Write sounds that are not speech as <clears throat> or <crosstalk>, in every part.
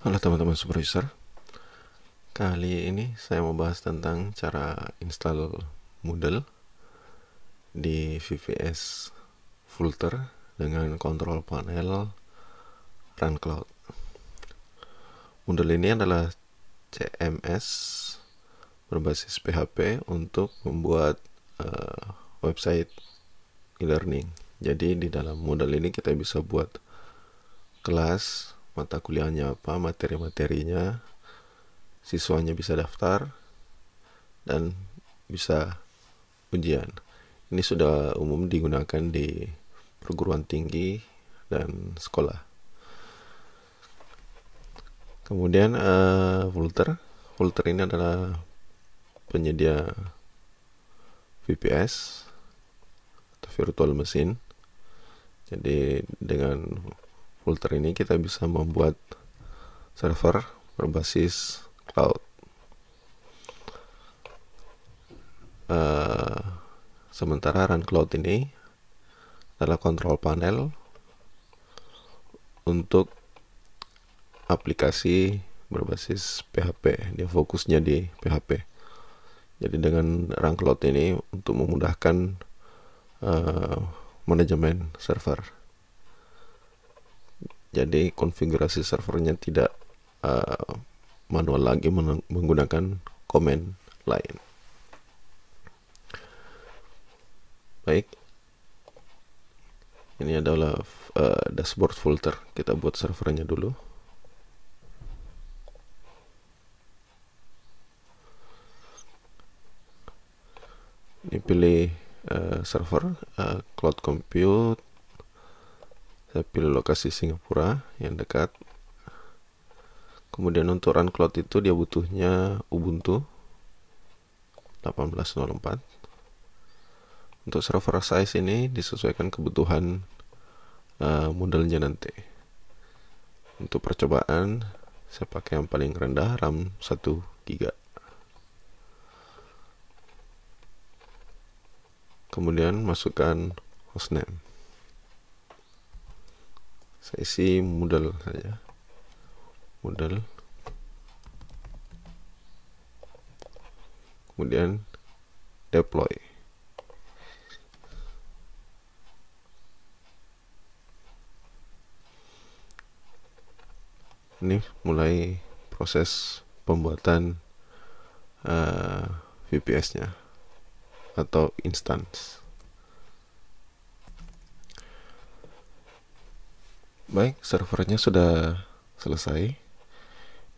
Halo teman-teman User Kali ini saya mau bahas tentang cara install Moodle di VPS filter dengan kontrol panel Run Cloud Moodle ini adalah CMS berbasis PHP untuk membuat uh, website e-learning jadi di dalam Moodle ini kita bisa buat kelas mata kuliahnya apa, materi-materinya, siswanya bisa daftar dan bisa ujian. Ini sudah umum digunakan di perguruan tinggi dan sekolah. Kemudian uh, eh, Volter. Volter ini adalah penyedia VPS atau virtual machine. Jadi dengan Pulter ini kita bisa membuat server berbasis cloud. Uh, sementara run cloud ini adalah kontrol panel untuk aplikasi berbasis PHP. Dia fokusnya di PHP. Jadi dengan run cloud ini untuk memudahkan uh, manajemen server jadi konfigurasi servernya tidak uh, manual lagi menggunakan command lain baik ini adalah uh, dashboard folder kita buat servernya dulu ini pilih uh, server uh, cloud compute saya pilih lokasi Singapura yang dekat kemudian untuk run cloud itu dia butuhnya Ubuntu 18.04 untuk server size ini disesuaikan kebutuhan uh, modalnya nanti untuk percobaan saya pakai yang paling rendah RAM 1 GB kemudian masukkan hostname saya isi model saja model, kemudian deploy ini mulai proses pembuatan uh, eh, VPS-nya atau instance Baik, servernya sudah selesai.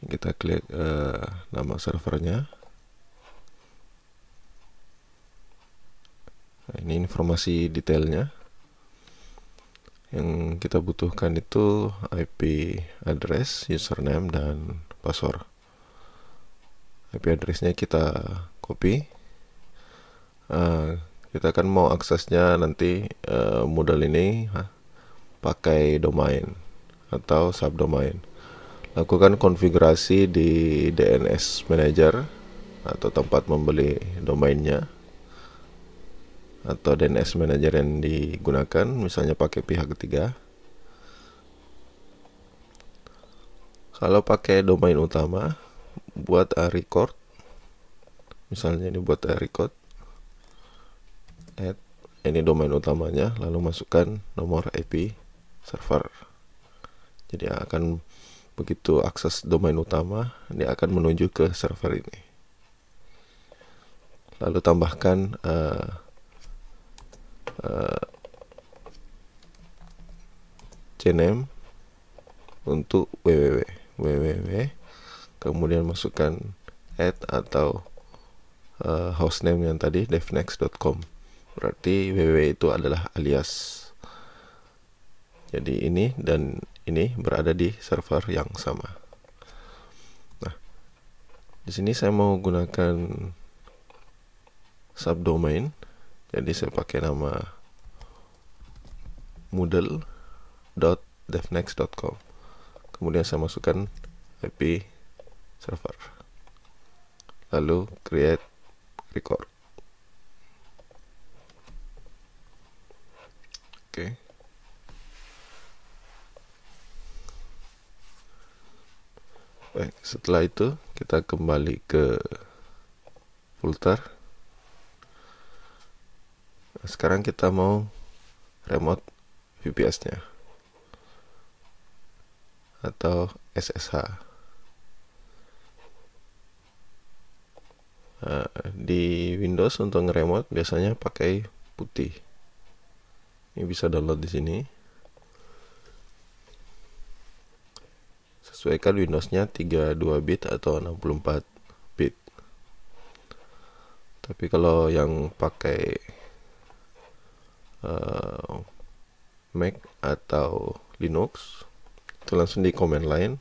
kita klik uh, nama servernya. Nah, ini informasi detailnya. Yang kita butuhkan itu IP address, username, dan password. IP addressnya kita copy. Uh, kita akan mau aksesnya nanti uh, modal ini. Huh? pakai domain atau subdomain. Lakukan konfigurasi di DNS Manager atau tempat membeli domainnya atau DNS Manager yang digunakan misalnya pakai pihak ketiga. Kalau pakai domain utama buat A record misalnya ini buat A record add ini domain utamanya lalu masukkan nomor IP server jadi akan begitu akses domain utama dia akan menuju ke server ini lalu tambahkan uh, uh, cname untuk www www kemudian masukkan add atau uh, hostname yang tadi devnext.com berarti www itu adalah alias jadi ini dan ini berada di server yang sama nah di sini saya mau gunakan subdomain jadi saya pakai nama moodle.devnext.com kemudian saya masukkan IP server lalu create record oke okay. Baik, setelah itu kita kembali ke filter. Nah, sekarang kita mau remote VPS-nya atau SSH. Nah, di Windows untuk remote biasanya pakai putih. Ini bisa download di sini. sesuaikan Windows-nya 32 bit atau 64 bit. Tapi kalau yang pakai uh, Mac atau Linux itu langsung di command line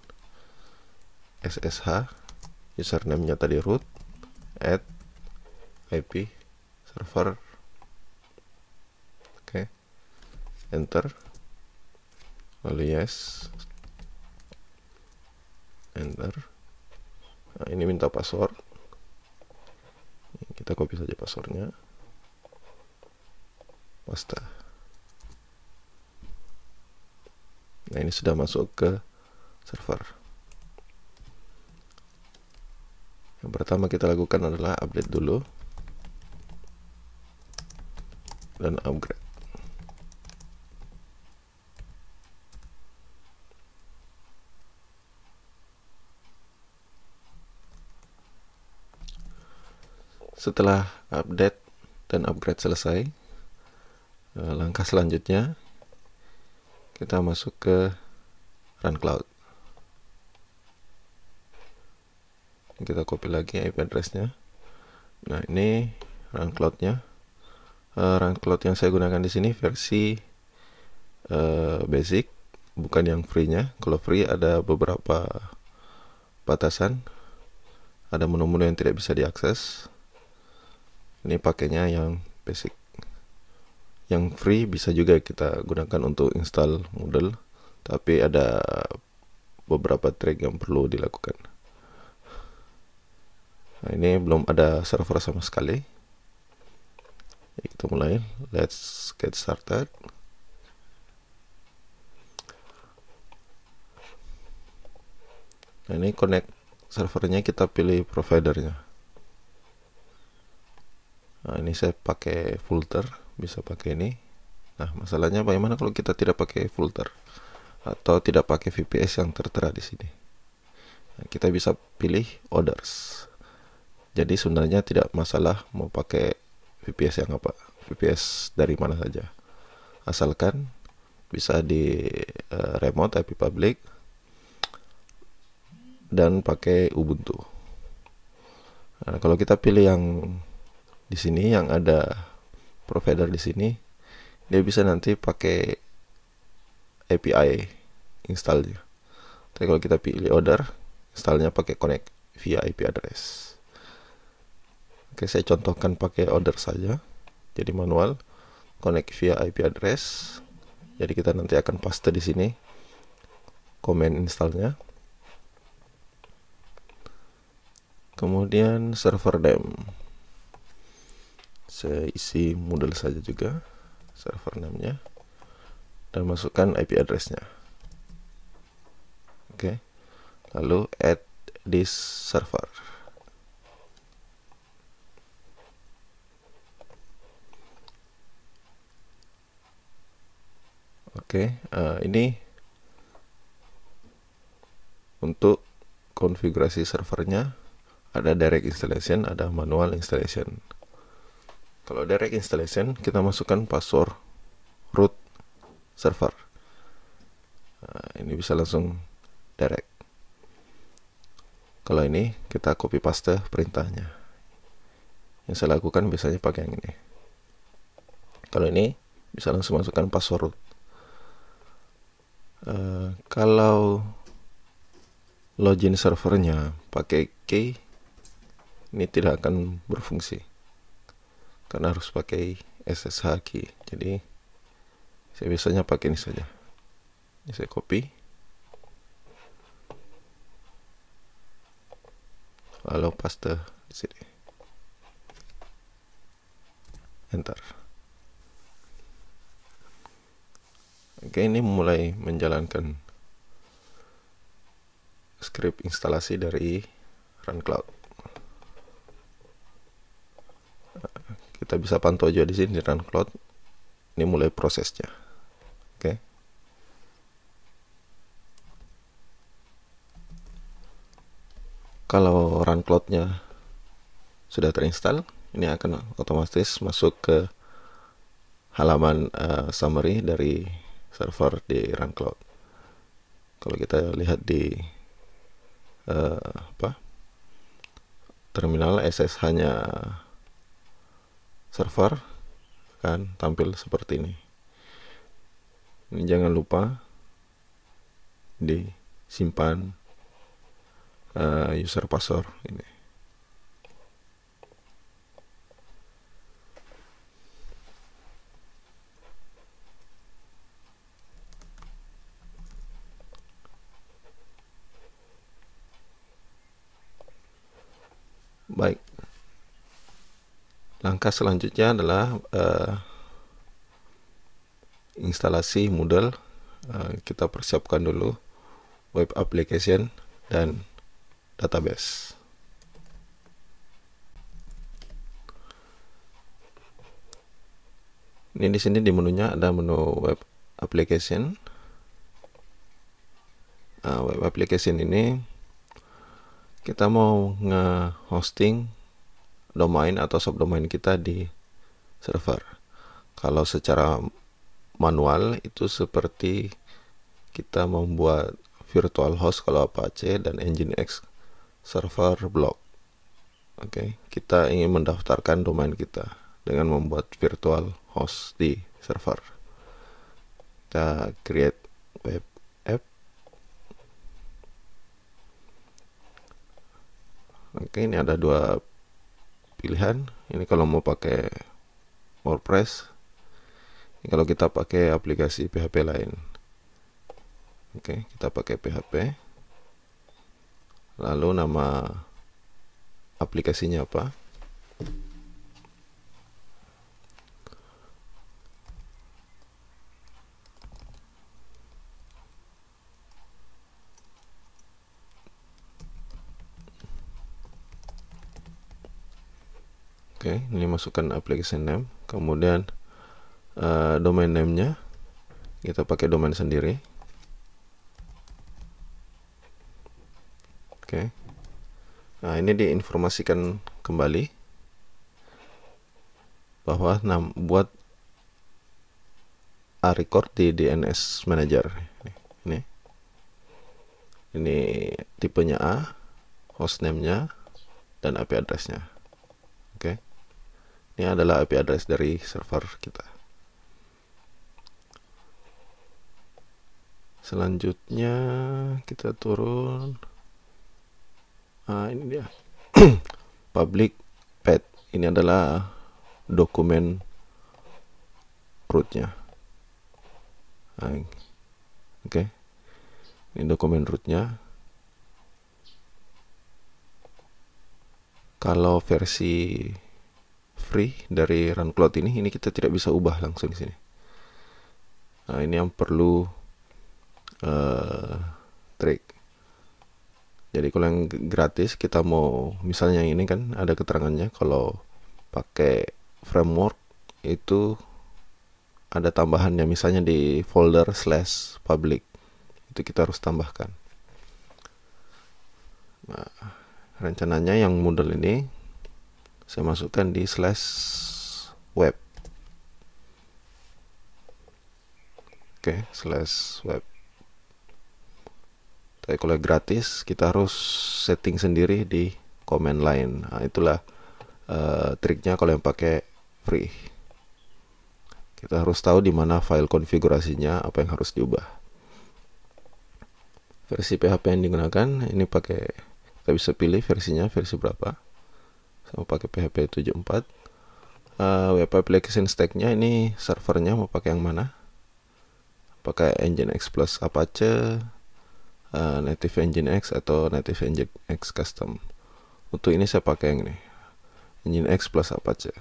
ssh username-nya tadi root add IP server oke okay. enter lalu yes enter nah, ini minta password kita copy saja passwordnya pasta nah ini sudah masuk ke server yang pertama kita lakukan adalah update dulu dan upgrade setelah update dan upgrade selesai eh, langkah selanjutnya kita masuk ke run cloud kita copy lagi IP addressnya nah ini run cloudnya eh, run cloud yang saya gunakan di sini versi eh, basic bukan yang free nya kalau free ada beberapa batasan ada menu-menu yang tidak bisa diakses ini pakainya yang basic yang free bisa juga kita gunakan untuk install model. tapi ada beberapa trik yang perlu dilakukan nah, ini belum ada server sama sekali Jadi kita mulai let's get started nah ini connect servernya kita pilih providernya nah, ini saya pakai filter bisa pakai ini nah masalahnya bagaimana kalau kita tidak pakai filter atau tidak pakai VPS yang tertera di sini nah, kita bisa pilih orders jadi sebenarnya tidak masalah mau pakai VPS yang apa VPS dari mana saja asalkan bisa di uh, remote IP public dan pakai Ubuntu. Nah, kalau kita pilih yang di sini yang ada provider di sini dia bisa nanti pakai API installnya. Tapi kalau kita pilih order, installnya pakai connect via IP address. Oke, saya contohkan pakai order saja. Jadi manual connect via IP address. Jadi kita nanti akan paste di sini komen installnya. Kemudian server name saya isi model saja juga server namanya dan masukkan IP addressnya oke okay. lalu add this server oke okay. uh, eh, ini untuk konfigurasi servernya ada direct installation ada manual installation kalau direct installation, kita masukkan password root server. Nah, ini bisa langsung direct. Kalau ini, kita copy paste perintahnya. Yang saya lakukan biasanya pakai yang ini. Kalau ini, bisa langsung masukkan password root. Uh, kalau login servernya pakai key, ini tidak akan berfungsi karena harus pakai SSH jadi saya biasanya pakai ini saja ini saya copy lalu paste di sini enter oke ini mulai menjalankan script instalasi dari run cloud kita bisa pantau aja di sini di run cloud ini mulai prosesnya oke okay. kalau run cloudnya sudah terinstall ini akan otomatis masuk ke halaman uh, summary dari server di run cloud kalau kita lihat di uh, apa terminal SSH-nya server akan tampil seperti ini ini jangan lupa disimpan uh, user password ini baik Langkah selanjutnya adalah uh, instalasi model. Uh, eh, kita persiapkan dulu web application dan database. Ini di sini di menunya ada menu web application. Uh, web application ini kita mau nge-hosting domain atau subdomain kita di server. Kalau secara manual itu seperti kita membuat virtual host kalau Apache dan Nginx server block. Oke, okay. kita ingin mendaftarkan domain kita dengan membuat virtual host di server. Kita create web app. Oke, okay, ini ada dua pilihan ini kalau mau pakai WordPress ini kalau kita pakai aplikasi PHP lain oke kita pakai PHP lalu nama aplikasinya apa Oke, okay, ini masukkan aplikasi name, kemudian uh, domain name-nya kita pakai domain sendiri. Oke. Okay. Nah, ini diinformasikan kembali bahwa nam buat A record di DNS manager. Ini. Ini tipenya A, hostname-nya dan IP address-nya. Ini adalah IP address dari server kita. Selanjutnya kita turun. Ah, ini dia. <clears throat> Public path. Ini adalah dokumen rootnya. Ah, oke. Okay. Ini dokumen rootnya. Kalau versi free dari run cloud ini ini kita tidak bisa ubah langsung di sini nah ini yang perlu uh, trik jadi kalau yang gratis kita mau misalnya yang ini kan ada keterangannya kalau pakai framework itu ada tambahannya misalnya di folder slash public itu kita harus tambahkan nah rencananya yang model ini saya masukkan di slash web oke okay, slash web tapi kalau gratis kita harus setting sendiri di command line nah, itulah uh, triknya kalau yang pakai free kita harus tahu di mana file konfigurasinya apa yang harus diubah versi PHP yang digunakan ini pakai kita bisa pilih versinya versi berapa mau pakai PHP 74 uh, web application stacknya ini servernya mau pakai yang mana pakai engine X plus Apache uh, native engine X atau native engine X custom untuk ini saya pakai yang ini engine X plus Apache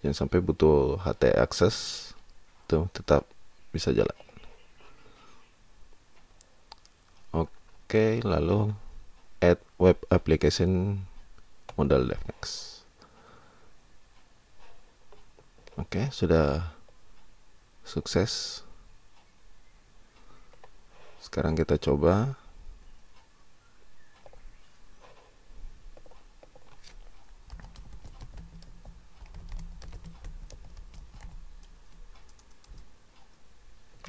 yang sampai butuh HT access itu tetap bisa jalan oke lalu add web application modal DevNext oke okay, sudah sukses sekarang kita coba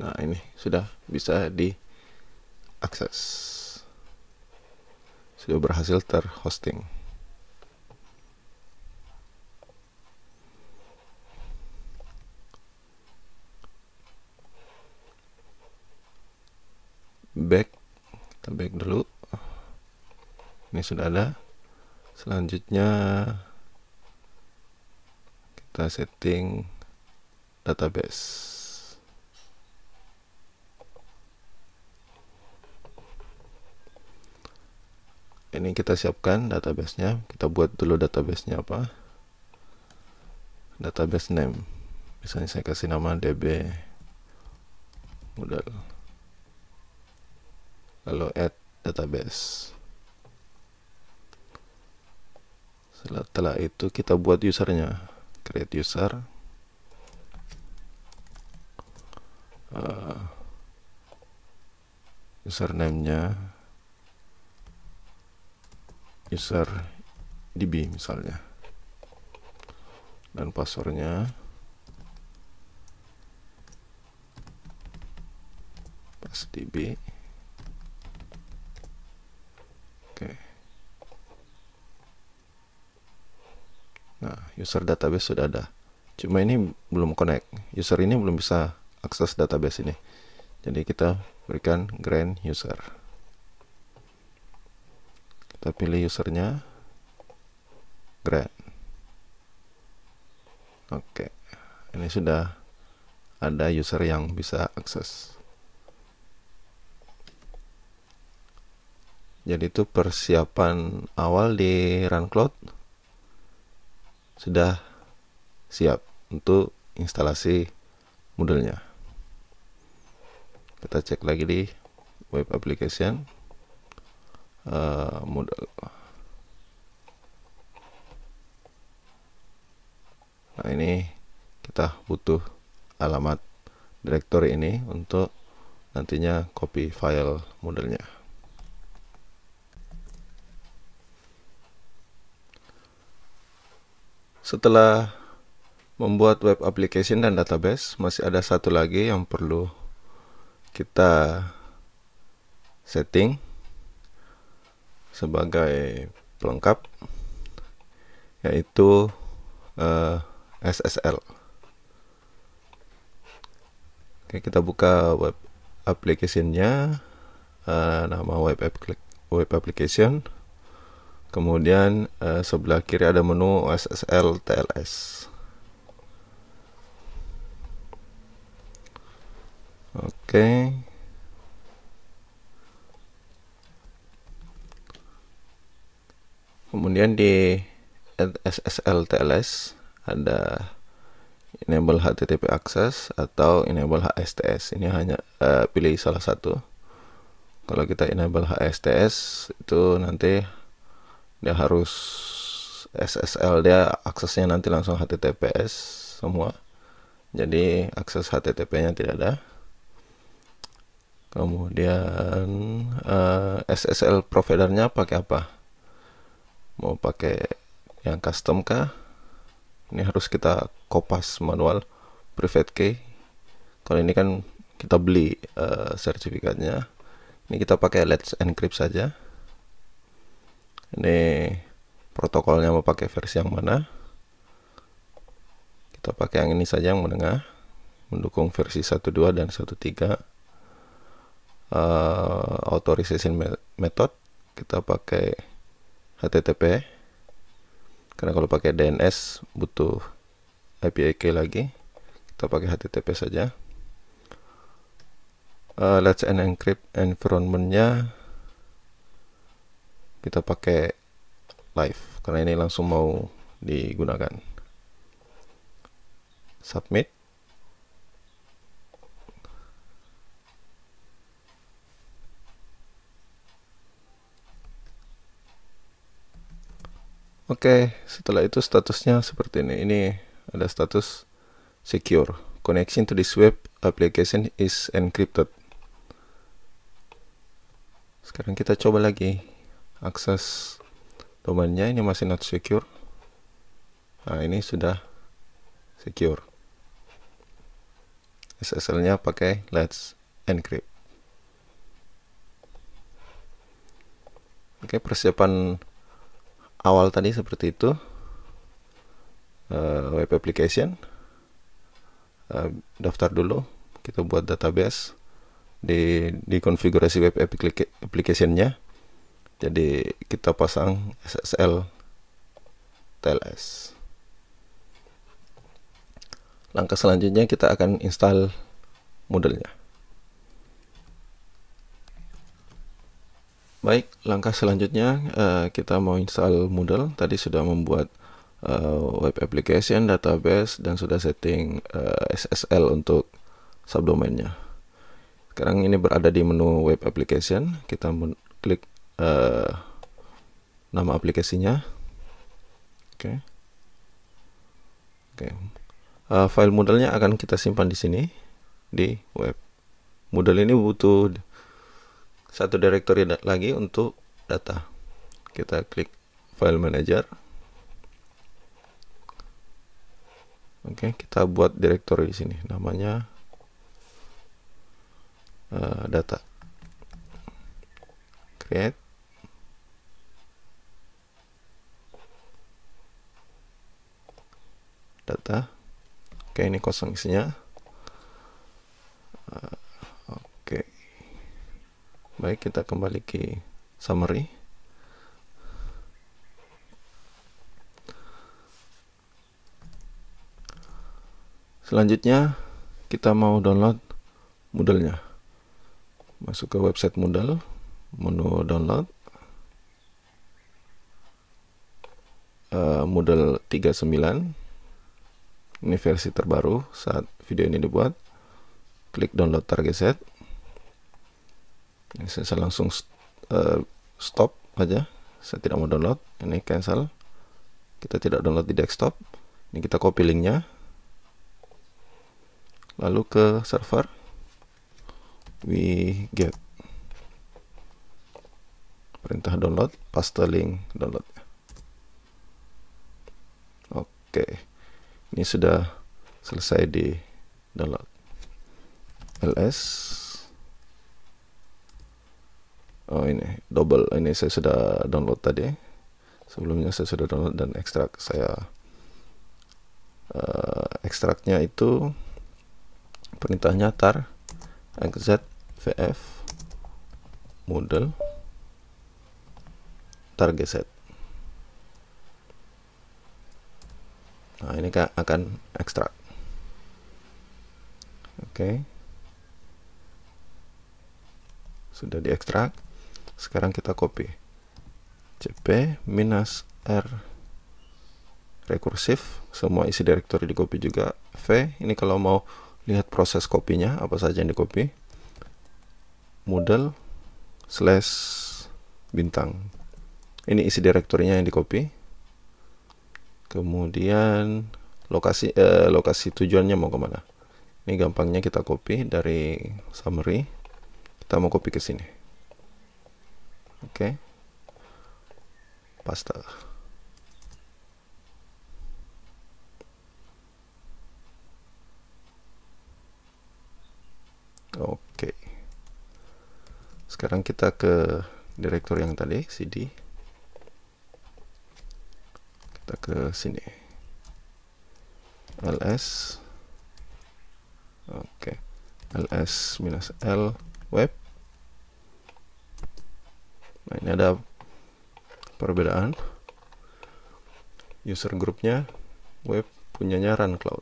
Nah, ini sudah bisa diakses sudah berhasil terhosting. Back, kita back dulu. Ini sudah ada. Selanjutnya kita setting database. ini kita siapkan databasenya kita buat dulu databasenya apa database name misalnya saya kasih nama db modal lalu add database setelah itu kita buat usernya create user uh, username-nya user db misalnya dan passwordnya pas db oke nah user database sudah ada cuma ini belum connect user ini belum bisa akses database ini jadi kita berikan grand user kita pilih usernya grad oke okay. ini sudah ada user yang bisa akses jadi itu persiapan awal di run cloud sudah siap untuk instalasi modelnya kita cek lagi di web application Eh, modal nah ini kita butuh alamat directory ini untuk nantinya copy file modelnya setelah membuat web application dan database masih ada satu lagi yang perlu kita setting sebagai pelengkap yaitu uh, eh, SSL. Oke, kita buka web application-nya uh, nama web web application. Kemudian uh, sebelah kiri ada menu SSL TLS. Oke. Okay. kemudian di SSL/TLS ada enable HTTP access atau enable HSTS ini hanya uh, pilih salah satu kalau kita enable HSTS itu nanti dia harus SSL dia aksesnya nanti langsung HTTPS semua jadi akses HTTP nya tidak ada kemudian uh, eh, SSL providernya pakai apa mau pakai yang custom kah ini harus kita kopas manual private key kalau ini kan kita beli uh, sertifikatnya ini kita pakai let's encrypt saja ini protokolnya mau pakai versi yang mana kita pakai yang ini saja yang menengah mendukung versi 12 dan 13 uh, eh, authorization method kita pakai HTTP karena kalau pakai DNS butuh IP key lagi kita pakai HTTP saja uh, let's encrypt environmentnya kita pakai live karena ini langsung mau digunakan submit Oke, setelah itu statusnya seperti ini. Ini ada status secure. Connection to this web application is encrypted. Sekarang kita coba lagi akses domainnya. Ini masih not secure. Nah, ini sudah secure. SSL-nya pakai Let's Encrypt. Oke, persiapan awal tadi seperti itu uh, web application uh, daftar dulu kita buat database di di konfigurasi web application-nya jadi kita pasang SSL TLS langkah selanjutnya kita akan install modelnya Baik, langkah selanjutnya uh, kita mau install Moodle. Tadi sudah membuat uh, web application, database, dan sudah setting uh, eh, SSL untuk subdomainnya. Sekarang ini berada di menu web application. Kita klik uh, nama aplikasinya. Oke. Okay. Oke. Okay. Uh, file moodle akan kita simpan di sini di web. Moodle ini butuh satu directory lagi untuk data. Kita klik file manager. Oke, kita buat directory di sini. Namanya uh, data. Create. Data. Oke, ini kosong isinya. Eh, baik kita kembali ke summary selanjutnya kita mau download modelnya masuk ke website model menu download uh, eh, 39 ini versi terbaru saat video ini dibuat klik download target set saya langsung uh, stop aja saya tidak mau download ini cancel kita tidak download di desktop ini kita copy linknya lalu ke server we get perintah download paste link download oke okay. ini sudah selesai di download ls oh ini double ini saya sudah download tadi sebelumnya saya sudah download dan ekstrak saya uh, ekstraknya itu perintahnya tar xz vf model target set nah ini akan ekstrak oke okay. sudah diekstrak sekarang kita copy cp minus r rekursif semua isi directory di copy juga v ini kalau mau lihat proses kopinya apa saja yang di copy model slash bintang ini isi direktornya yang di copy kemudian lokasi eh, lokasi tujuannya mau kemana ini gampangnya kita copy dari summary kita mau copy ke sini Oke. Okay. Paste. Oke. Sekarang kita ke direktur yang tadi, CD. Kita ke sini. LS. Oke. LS minus L web nah, ini ada perbedaan user groupnya web punyanya run cloud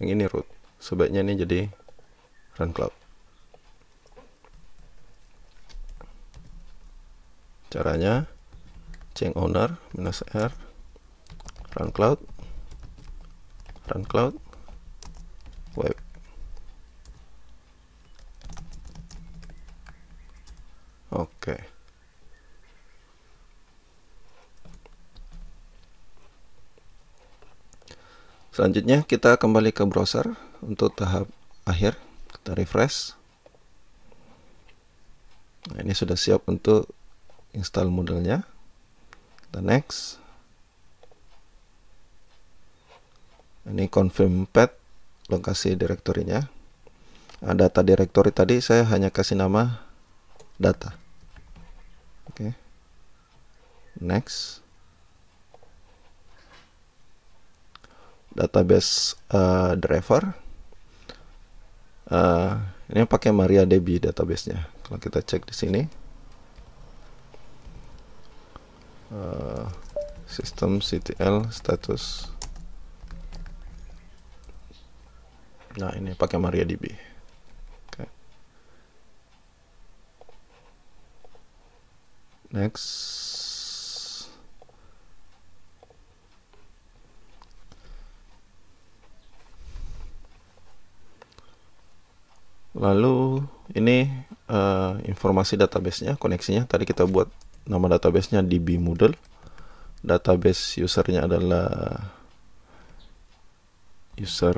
yang ini root sebaiknya ini jadi run cloud caranya change owner minus r run cloud run cloud web oke okay. Selanjutnya kita kembali ke browser untuk tahap akhir. Kita refresh. Nah, ini sudah siap untuk install modelnya. Kita next. Ini confirm path lokasi direktorinya. Nah, data direktori tadi saya hanya kasih nama data. Oke. Okay. Next. database uh, driver uh, ini pakai MariaDB databasenya kalau kita cek di sini uh, sistem CTL status nah ini pakai MariaDB okay. next lalu ini uh, informasi databasenya koneksinya tadi kita buat nama databasenya db moodle database usernya adalah user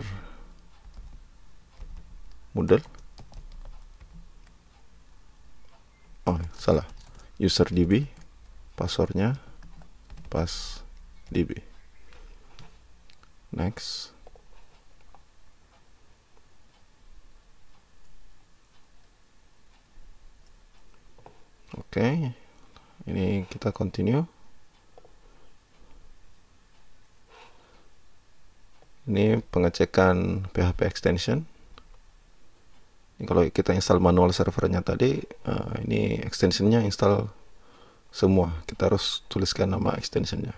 moodle oh salah user db passwordnya pas db next oke okay. ini kita continue ini pengecekan PHP extension ini kalau kita install manual servernya tadi uh, ini extensionnya install semua kita harus tuliskan nama extensionnya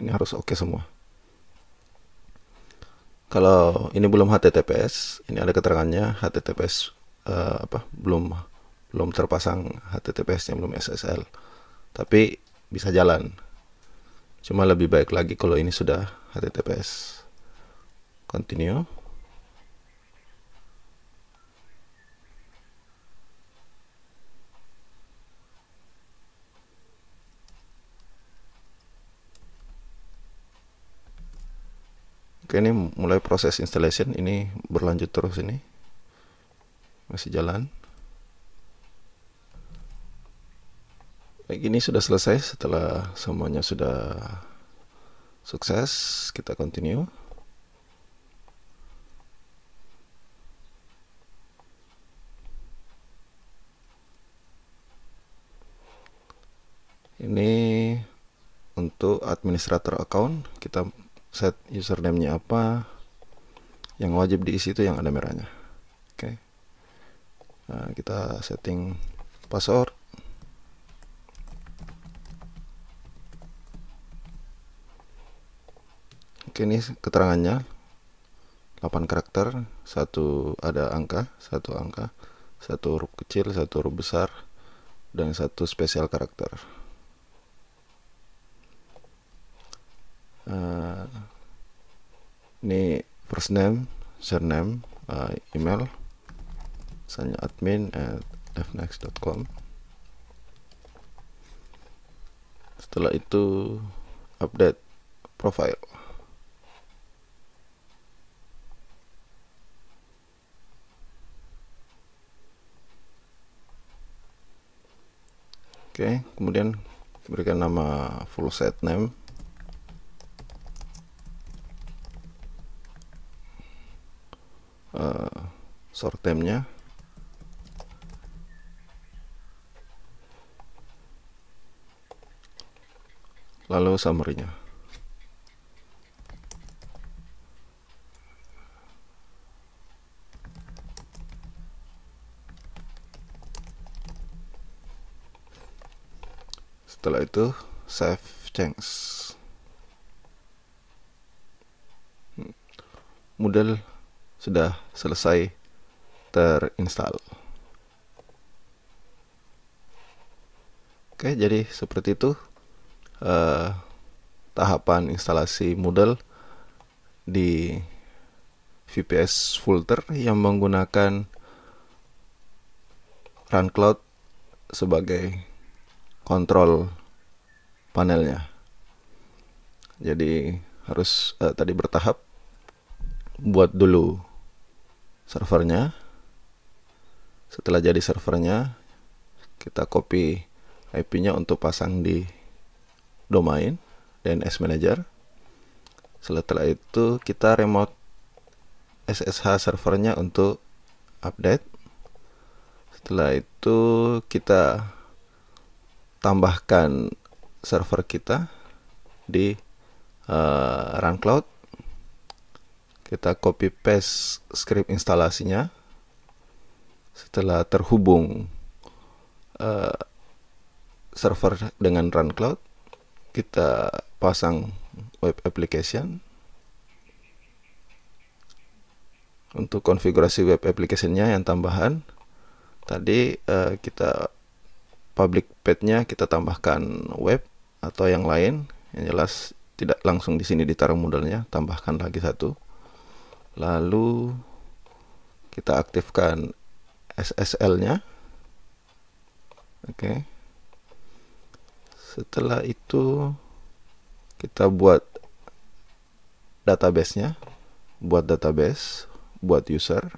ini harus oke okay semua kalau ini belum HTTPS ini ada keterangannya HTTPS uh, eh, apa belum belum terpasang HTTPS-nya belum SSL tapi bisa jalan cuma lebih baik lagi kalau ini sudah HTTPS continue Oke ini mulai proses installation ini berlanjut terus ini masih jalan Baik, ini sudah selesai setelah semuanya sudah sukses. Kita continue. Ini untuk administrator account, kita set username-nya apa. Yang wajib diisi itu yang ada merahnya. Oke. Okay. Nah, kita setting password Oke ini keterangannya 8 karakter, satu ada angka, satu angka, satu huruf kecil, satu huruf besar, dan satu spesial karakter. Uh, ini first name, surname, uh, email, misalnya admin at fnext.com. Setelah itu update profile. Oke, kemudian berikan nama full set name. Uh, short name-nya. Lalu summary-nya. setelah itu save changes hmm. model sudah selesai terinstall oke jadi seperti itu uh, tahapan instalasi model di VPS Filter yang menggunakan RunCloud sebagai kontrol panelnya. Jadi harus uh, tadi bertahap buat dulu servernya. Setelah jadi servernya, kita copy IP-nya untuk pasang di domain DNS manager. Setelah itu kita remote SSH servernya untuk update. Setelah itu kita tambahkan server kita di uh, eh, run cloud kita copy paste script instalasinya setelah terhubung uh, server dengan run cloud kita pasang web application untuk konfigurasi web applicationnya yang tambahan tadi uh, kita public page-nya kita tambahkan web atau yang lain yang jelas tidak langsung di sini ditaruh modalnya tambahkan lagi satu lalu kita aktifkan SSL nya oke setelah itu kita buat database nya buat database buat user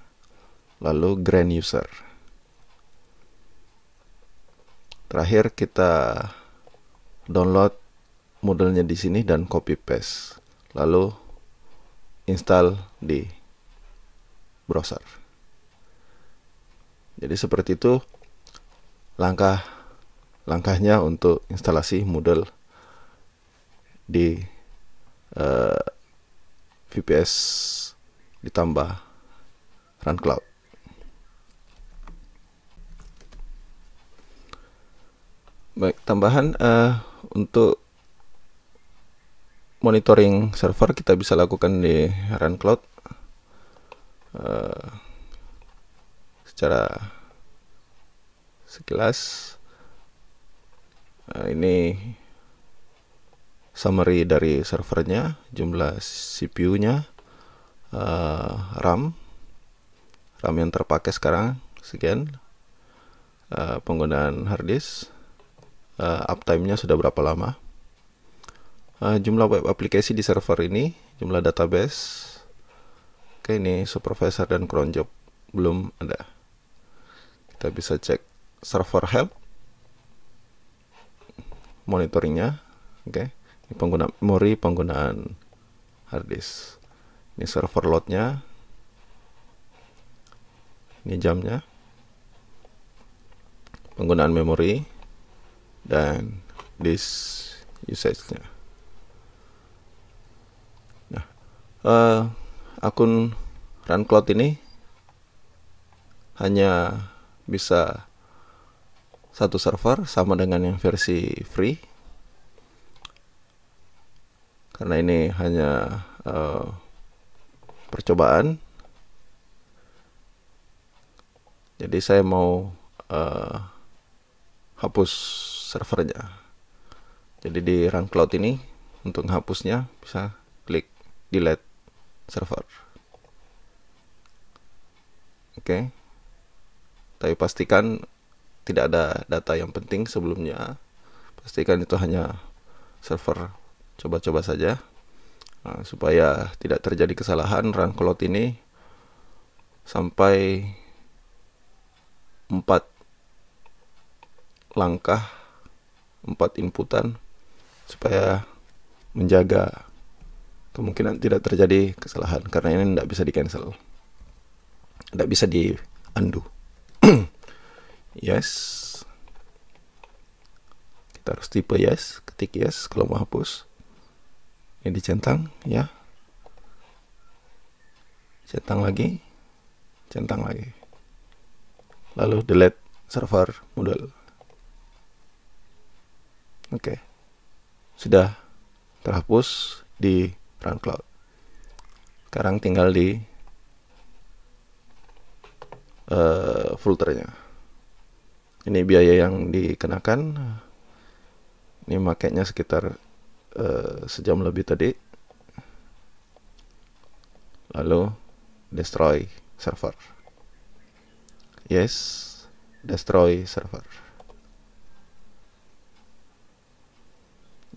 lalu grand user Terakhir kita download modelnya di sini dan copy paste. Lalu install di browser. Jadi seperti itu langkah langkahnya untuk instalasi model di uh, eh, VPS ditambah Run Cloud. Baik, tambahan uh, untuk monitoring server kita bisa lakukan di run cloud uh, secara sekilas uh, ini summary dari servernya jumlah CPU-nya uh, RAM RAM yang terpakai sekarang sekian uh, penggunaan hard disk uh, uptime-nya sudah berapa lama, uh, jumlah web aplikasi di server ini, jumlah database. Oke, ini supervisor dan cron job belum ada. Kita bisa cek server help, monitoringnya, oke. Ini penggunaan memori, penggunaan harddisk. Ini server loadnya, ini jamnya, penggunaan memori dan this usage-nya. Nah, uh, akun Runcloud ini hanya bisa satu server sama dengan yang versi free karena ini hanya uh, percobaan jadi saya mau uh, hapus servernya jadi di run cloud ini untuk menghapusnya bisa klik delete server oke tapi pastikan tidak ada data yang penting sebelumnya pastikan itu hanya server coba-coba saja nah, supaya tidak terjadi kesalahan run cloud ini sampai 4 langkah empat inputan supaya menjaga kemungkinan tidak terjadi kesalahan karena ini tidak bisa di cancel tidak bisa di undo <clears throat> yes kita harus tipe yes ketik yes kalau mau hapus ini dicentang ya centang lagi centang lagi lalu delete server model Oke. Okay. Sudah terhapus di Run Cloud. Sekarang tinggal di uh, eh, filternya. Ini biaya yang dikenakan. Ini makainya sekitar uh, sejam lebih tadi. Lalu destroy server. Yes, destroy server.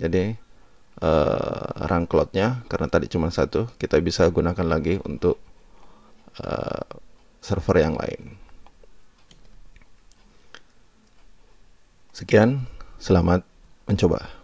jadi uh, eh, cloudnya karena tadi cuma satu kita bisa gunakan lagi untuk uh, server yang lain sekian selamat mencoba